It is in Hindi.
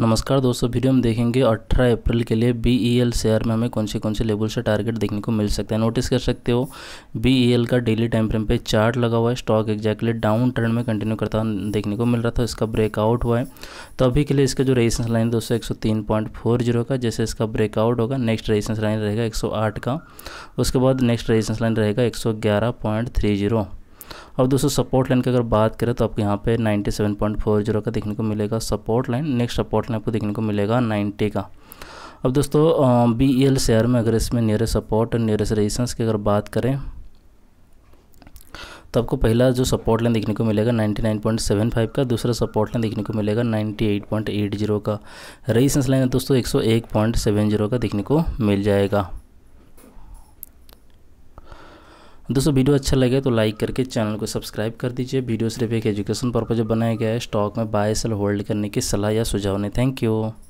नमस्कार दोस्तों वीडियो में देखेंगे 18 अप्रैल के लिए बी ई एल शेयर में हमें कौन से कौन से लेवल से टारगेट देखने को मिल सकता है नोटिस कर सकते हो बी ई एल का डेली टाइम फ्रेम पे चार्ट लगा हुआ है स्टॉक एक्जैक्टली डाउन ट्रेंड में कंटिन्यू करता देखने को मिल रहा था इसका ब्रेकआउट हुआ है तो अभी के लिए इसका जो रेजिस्टेंस लाइन दोस्तों एक का जैसे इसका ब्रेकआउट होगा नेक्स्ट रेजिस्टेंस लाइन रहेगा एक का उसके बाद नेक्स्ट रेजिस्टेंस लाइन रहेगा एक और दोस्तों सपोर्ट लाइन की अगर बात करें तो आपको यहाँ पे 97.40 का देखने को मिलेगा support line next support line आपको देखने को मिलेगा 90 का अब दोस्तों बी एल शेयर में अगर इसमें नियरेस्ट सपोर्ट और नियरेस्ट रेजिस्टेंस की अगर बात करें तो आपको पहला जो सपोर्ट लाइन देखने को मिलेगा 99.75 का दूसरा सपोर्ट लाइन देखने को मिलेगा 98.80 का रेजिस्टेंस लाइन दोस्तों 101.70 का देखने को मिल जाएगा दोस्तों वीडियो अच्छा लगे तो लाइक करके चैनल को सब्सक्राइब कर दीजिए वीडियो सिर्फ एक एजुकेशन पर्पज बनाया गया है स्टॉक में बाय सेल होल्ड करने की सलाह या सुझाव नहीं थैंक यू